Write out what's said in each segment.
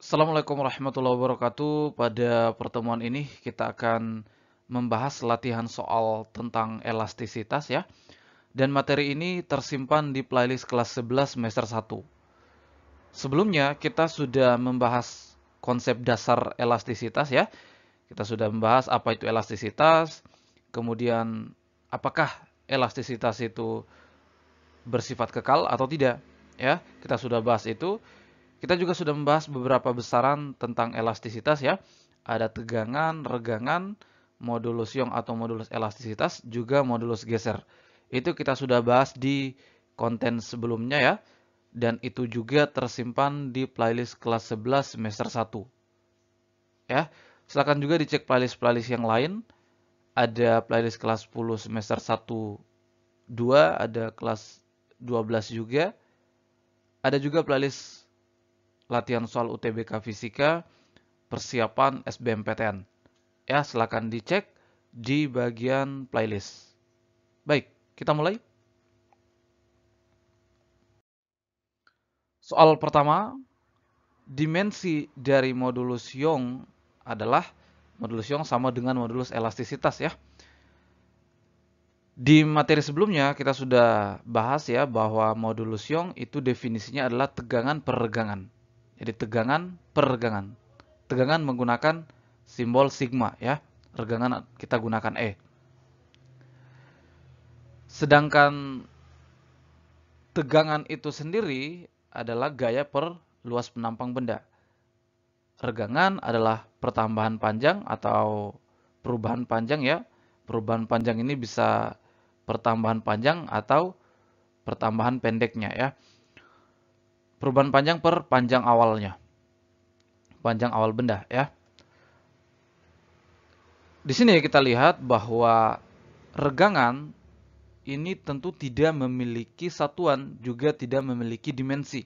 Assalamualaikum warahmatullahi wabarakatuh. Pada pertemuan ini kita akan membahas latihan soal tentang elastisitas ya. Dan materi ini tersimpan di playlist kelas 11 semester 1. Sebelumnya kita sudah membahas konsep dasar elastisitas ya. Kita sudah membahas apa itu elastisitas, kemudian apakah elastisitas itu bersifat kekal atau tidak ya. Kita sudah bahas itu. Kita juga sudah membahas beberapa besaran tentang elastisitas ya. Ada tegangan, regangan, modulus Young atau modulus elastisitas, juga modulus geser. Itu kita sudah bahas di konten sebelumnya ya. Dan itu juga tersimpan di playlist kelas 11 semester 1. Ya, silakan juga dicek playlist-playlist yang lain. Ada playlist kelas 10 semester 1 2, ada kelas 12 juga. Ada juga playlist latihan soal UTBK Fisika, persiapan SBMPTN. Ya, silakan dicek di bagian playlist. Baik, kita mulai. Soal pertama, dimensi dari modulus Young adalah modulus Young sama dengan modulus elastisitas ya. Di materi sebelumnya kita sudah bahas ya bahwa modulus Young itu definisinya adalah tegangan per regangan. Jadi tegangan regangan. Tegangan menggunakan simbol sigma ya. Regangan kita gunakan E. Sedangkan tegangan itu sendiri adalah gaya per luas penampang benda. Regangan adalah pertambahan panjang atau perubahan panjang ya. Perubahan panjang ini bisa pertambahan panjang atau pertambahan pendeknya ya perubahan panjang per panjang awalnya. Panjang awal benda ya. Di sini kita lihat bahwa regangan ini tentu tidak memiliki satuan juga tidak memiliki dimensi.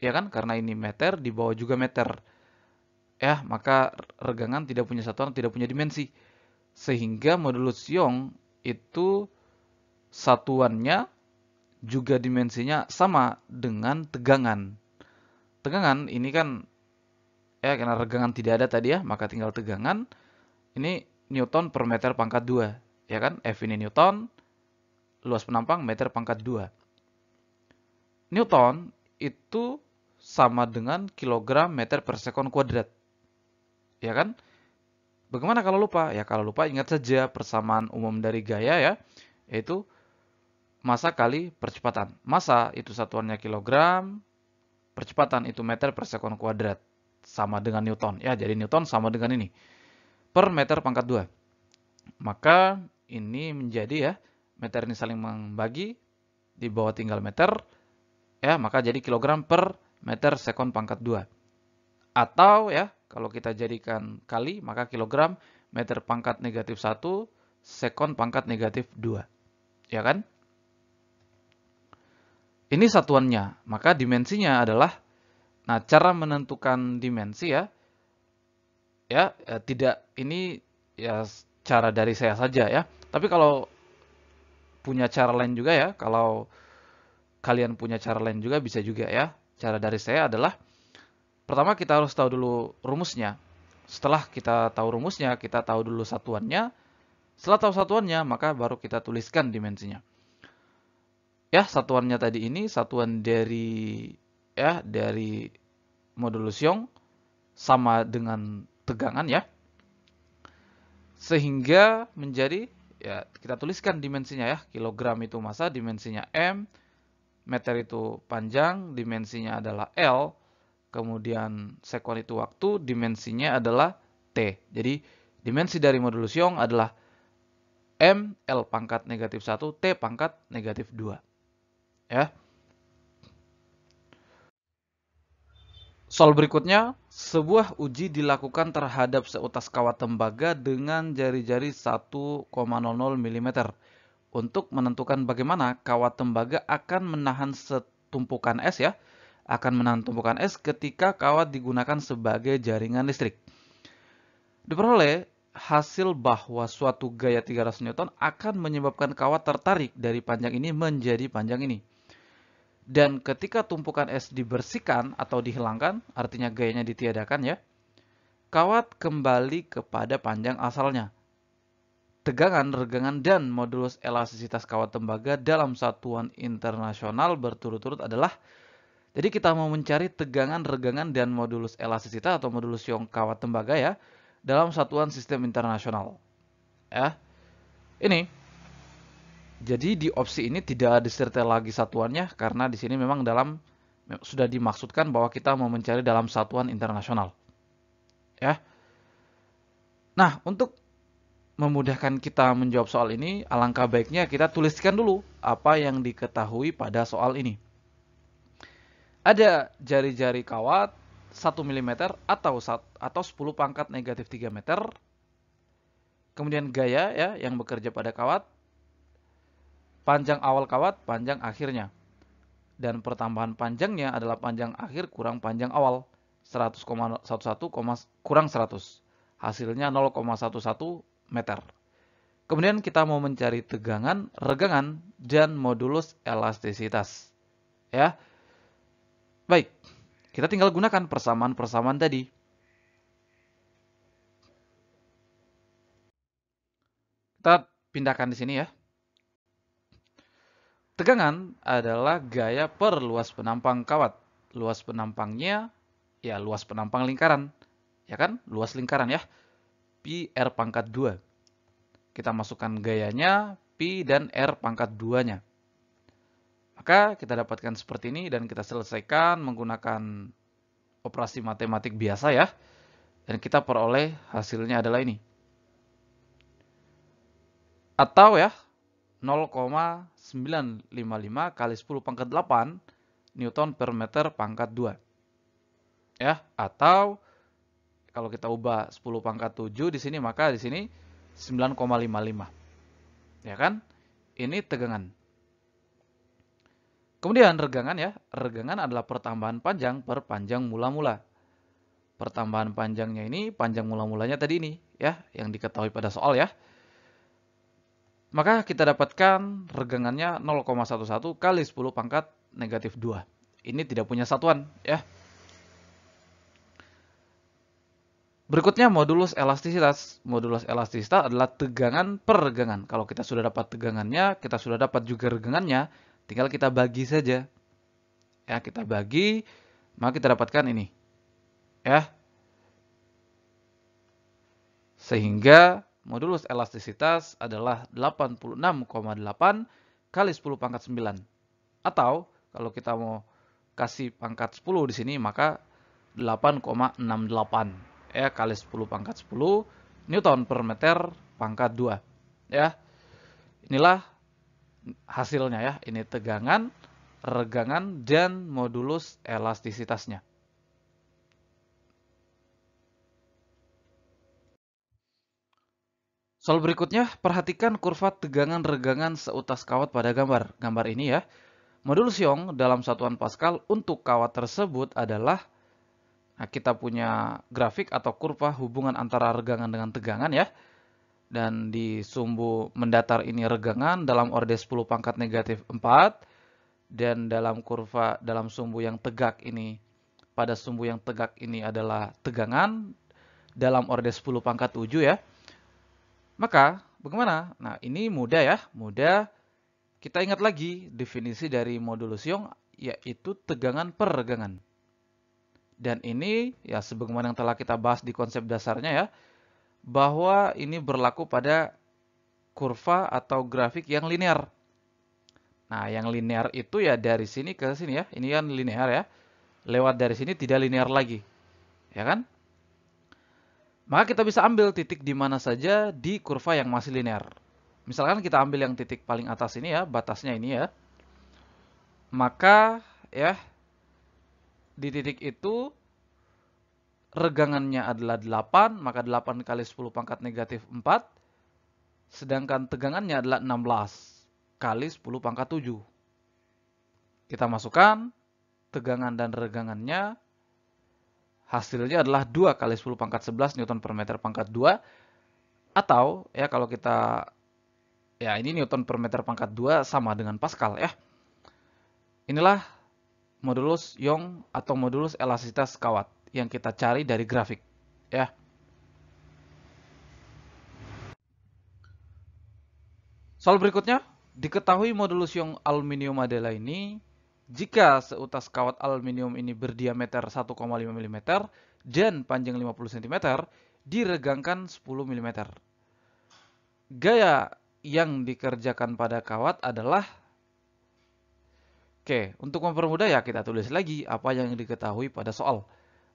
Ya kan? Karena ini meter di bawah juga meter. Ya, maka regangan tidak punya satuan, tidak punya dimensi. Sehingga modulus Young itu satuannya juga dimensinya sama dengan tegangan. Tegangan ini kan ya karena regangan tidak ada tadi ya, maka tinggal tegangan. Ini Newton per meter pangkat 2, ya kan? F ini Newton, luas penampang meter pangkat 2. Newton itu sama dengan kilogram meter per second kuadrat. Ya kan? Bagaimana kalau lupa? Ya kalau lupa ingat saja persamaan umum dari gaya ya, yaitu massa kali percepatan. Massa itu satuannya kilogram, percepatan itu meter per sekon kuadrat. Sama dengan Newton. Ya, jadi Newton sama dengan ini. Per meter pangkat 2. Maka ini menjadi ya, meter ini saling membagi, di bawah tinggal meter, ya maka jadi kilogram per meter sekon pangkat 2. Atau ya, kalau kita jadikan kali, maka kilogram meter pangkat negatif 1, sekon pangkat negatif 2. Ya kan? Ini satuannya, maka dimensinya adalah nah cara menentukan dimensi ya ya ya tidak ini ya cara dari saya saja ya. Tapi kalau punya cara lain juga ya, kalau kalian punya cara lain juga bisa juga ya. Cara dari saya adalah pertama kita harus tahu dulu rumusnya. Setelah kita tahu rumusnya, kita tahu dulu satuannya. Setelah tahu satuannya, maka baru kita tuliskan dimensinya ya satuannya tadi ini satuan dari ya dari modulus Young sama dengan tegangan ya sehingga menjadi ya kita tuliskan dimensinya ya kilogram itu massa dimensinya m meter itu panjang dimensinya adalah l kemudian sekon itu waktu dimensinya adalah t jadi dimensi dari modulus Young adalah m l pangkat negatif satu t pangkat negatif dua ya. Soal berikutnya, sebuah uji dilakukan terhadap seutas kawat tembaga dengan jari-jari 1,00 mm untuk menentukan bagaimana kawat tembaga akan menahan setumpukan es ya, akan menahan tumpukan es ketika kawat digunakan sebagai jaringan listrik. Diperoleh hasil bahwa suatu gaya 300 N akan menyebabkan kawat tertarik dari panjang ini menjadi panjang ini. Dan ketika tumpukan es dibersihkan atau dihilangkan, artinya gayanya ditiadakan ya, kawat kembali kepada panjang asalnya. Tegangan, regangan, dan modulus elastisitas kawat tembaga dalam satuan internasional berturut-turut adalah jadi kita mau mencari tegangan, regangan, dan modulus elastisitas atau modulus Young kawat tembaga ya dalam satuan sistem internasional. Ya, ini jadi di opsi ini tidak disertai lagi satuannya karena di sini memang dalam sudah dimaksudkan bahwa kita mau mencari dalam satuan internasional. Ya. Nah, untuk memudahkan kita menjawab soal ini, alangkah baiknya kita tuliskan dulu apa yang diketahui pada soal ini. Ada jari-jari kawat 1 mm atau atau 10 pangkat negatif 3 meter. Kemudian gaya ya yang bekerja pada kawat Panjang awal kawat, panjang akhirnya. Dan pertambahan panjangnya adalah panjang akhir kurang panjang awal. 100,11 kurang 100. Hasilnya 0,11 meter. Kemudian kita mau mencari tegangan, regangan, dan modulus elastisitas. Ya, Baik, kita tinggal gunakan persamaan-persamaan tadi. Kita pindahkan di sini ya. Tegangan adalah gaya per luas penampang kawat. Luas penampangnya, ya luas penampang lingkaran. Ya kan? Luas lingkaran ya. Pi R pangkat 2. Kita masukkan gayanya, Pi dan R pangkat 2-nya. Maka kita dapatkan seperti ini dan kita selesaikan menggunakan operasi matematik biasa ya. Dan kita peroleh hasilnya adalah ini. Atau ya, 0,955 kali 10 pangkat 8 Newton per meter pangkat 2. Ya, atau kalau kita ubah 10 pangkat 7 di sini maka di sini 9,55. Ya kan? Ini tegangan. Kemudian regangan ya. Regangan adalah pertambahan panjang per panjang mula-mula. Pertambahan panjangnya ini panjang mula-mulanya tadi ini ya, yang diketahui pada soal ya. Maka kita dapatkan regangannya 0,11 kali 10 pangkat negatif 2. Ini tidak punya satuan ya. Berikutnya modulus elastisitas. Modulus elastisitas adalah tegangan per regangan. Kalau kita sudah dapat tegangannya, kita sudah dapat juga regangannya, tinggal kita bagi saja. Ya, kita bagi, maka kita dapatkan ini. Ya. Sehingga Modulus elastisitas adalah 86,8 kali 10 pangkat 9. Atau kalau kita mau kasih pangkat 10 di sini maka 8,68 ya kali 10 pangkat 10 newton per meter pangkat 2 ya. Inilah hasilnya ya, ini tegangan, regangan dan modulus elastisitasnya. Soal berikutnya, perhatikan kurva tegangan-regangan seutas kawat pada gambar. Gambar ini ya. Modul siung dalam satuan Pascal untuk kawat tersebut adalah nah kita punya grafik atau kurva hubungan antara regangan dengan tegangan ya. Dan di sumbu mendatar ini regangan dalam orde 10 pangkat negatif 4. Dan dalam kurva dalam sumbu yang tegak ini, pada sumbu yang tegak ini adalah tegangan dalam orde 10 pangkat 7 ya. Maka bagaimana? Nah, ini mudah ya, mudah. Kita ingat lagi definisi dari modulus Young yaitu tegangan per regangan. Dan ini ya sebagaimana yang telah kita bahas di konsep dasarnya ya, bahwa ini berlaku pada kurva atau grafik yang linear. Nah, yang linear itu ya dari sini ke sini ya. Ini kan linear ya. Lewat dari sini tidak linear lagi. Ya kan? Maka kita bisa ambil titik di mana saja di kurva yang masih linear. Misalkan kita ambil yang titik paling atas ini ya, batasnya ini ya. Maka ya di titik itu regangannya adalah 8, maka 8 kali 10 pangkat negatif 4, sedangkan tegangannya adalah 16 kali 10 pangkat 7. Kita masukkan tegangan dan regangannya hasilnya adalah 2 kali 10 pangkat 11 Newton per meter pangkat 2 atau ya kalau kita ya ini Newton per meter pangkat 2 sama dengan Pascal ya. Inilah modulus Young atau modulus elastisitas kawat yang kita cari dari grafik ya. Soal berikutnya, diketahui modulus Young aluminium adalah ini jika seutas kawat aluminium ini berdiameter 1,5 mm dan panjang 50 cm, diregangkan 10 mm. Gaya yang dikerjakan pada kawat adalah Oke, untuk mempermudah ya kita tulis lagi apa yang diketahui pada soal.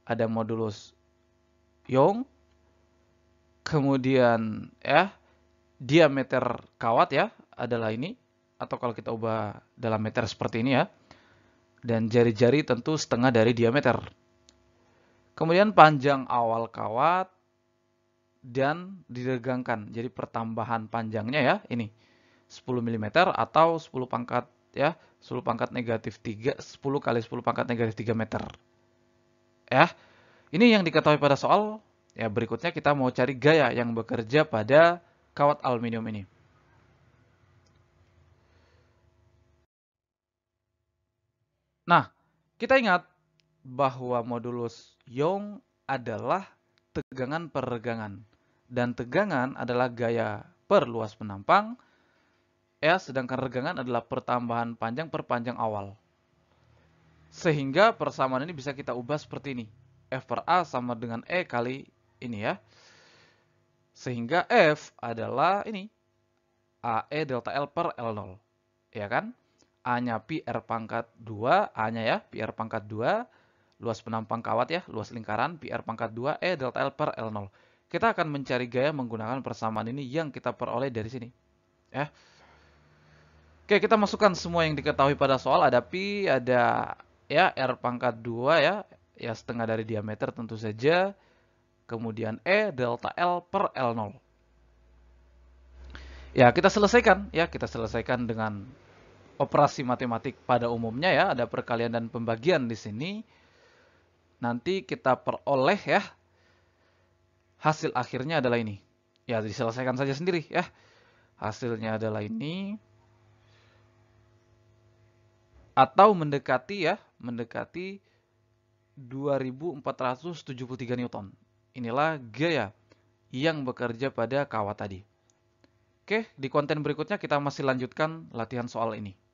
Ada modulus Young, kemudian ya diameter kawat ya adalah ini atau kalau kita ubah dalam meter seperti ini ya dan jari-jari tentu setengah dari diameter. Kemudian panjang awal kawat dan diregangkan. Jadi pertambahan panjangnya ya ini 10 mm atau 10 pangkat ya 10 pangkat negatif 3 10 kali 10 pangkat negatif 3 meter. Ya. Ini yang diketahui pada soal. Ya berikutnya kita mau cari gaya yang bekerja pada kawat aluminium ini. Nah, kita ingat bahwa modulus Young adalah tegangan per Dan tegangan adalah gaya per luas penampang, s, ya, sedangkan regangan adalah pertambahan panjang per panjang awal. Sehingga persamaan ini bisa kita ubah seperti ini. F per A sama dengan E kali ini ya. Sehingga F adalah ini, AE delta L per L0. Ya kan? A-nya pi R pangkat 2, A-nya ya, pi R pangkat 2, luas penampang kawat ya, luas lingkaran, pi R pangkat 2, E delta L per L0. Kita akan mencari gaya menggunakan persamaan ini yang kita peroleh dari sini. Ya. Oke, kita masukkan semua yang diketahui pada soal, ada pi, ada ya R pangkat 2 ya, ya setengah dari diameter tentu saja, kemudian E delta L per L0. Ya, kita selesaikan ya, kita selesaikan dengan operasi matematik pada umumnya ya, ada perkalian dan pembagian di sini. Nanti kita peroleh ya, hasil akhirnya adalah ini. Ya, diselesaikan saja sendiri ya. Hasilnya adalah ini. Atau mendekati ya, mendekati 2473 Newton. Inilah gaya yang bekerja pada kawat tadi. Oke, di konten berikutnya kita masih lanjutkan latihan soal ini.